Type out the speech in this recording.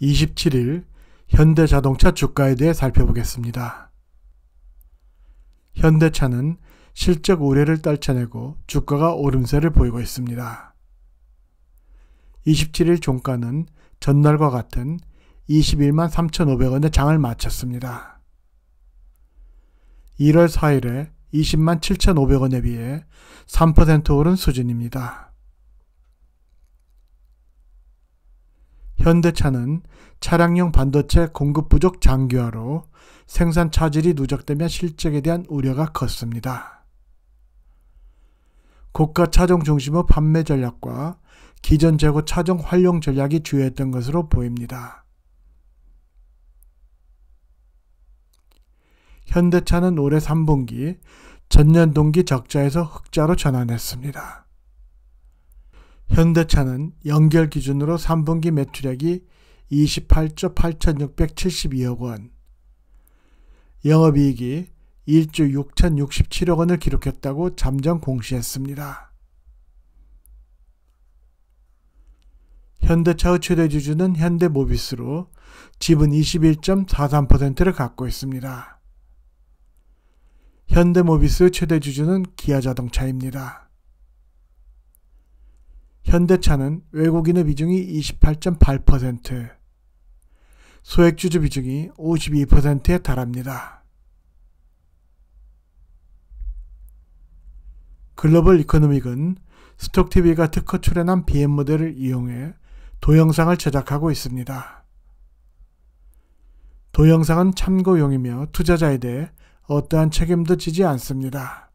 27일 현대자동차 주가에 대해 살펴보겠습니다. 현대차는 실적 우려를 떨쳐내고 주가가 오름세를 보이고 있습니다. 27일 종가는 전날과 같은 21만 3 5 0 0원의 장을 마쳤습니다. 1월 4일에 20만 7,500원에 비해 3% 오른 수준입니다. 현대차는 차량용 반도체 공급 부족 장기화로 생산 차질이 누적되며 실적에 대한 우려가 컸습니다. 고가 차종 중심의 판매 전략과 기존 재고 차종 활용 전략이 주요했던 것으로 보입니다. 현대차는 올해 3분기 전년 동기 적자에서 흑자로 전환했습니다. 현대차는 연결 기준으로 3분기 매출액이 28조 8,672억 원, 영업이익이 1조 6,067억 원을 기록했다고 잠정 공시했습니다. 현대차의 최대 주주는 현대모비스로 지분 21.43%를 갖고 있습니다. 현대모비스 최대 주주는 기아자동차입니다. 현대차는 외국인의 비중이 28.8%, 소액주주 비중이 52%에 달합니다. 글로벌 이코노믹은 스톡TV가 특허 출연한 BM 모델을 이용해 도영상을 제작하고 있습니다. 도영상은 참고용이며 투자자에 대해 어떠한 책임도 지지 않습니다.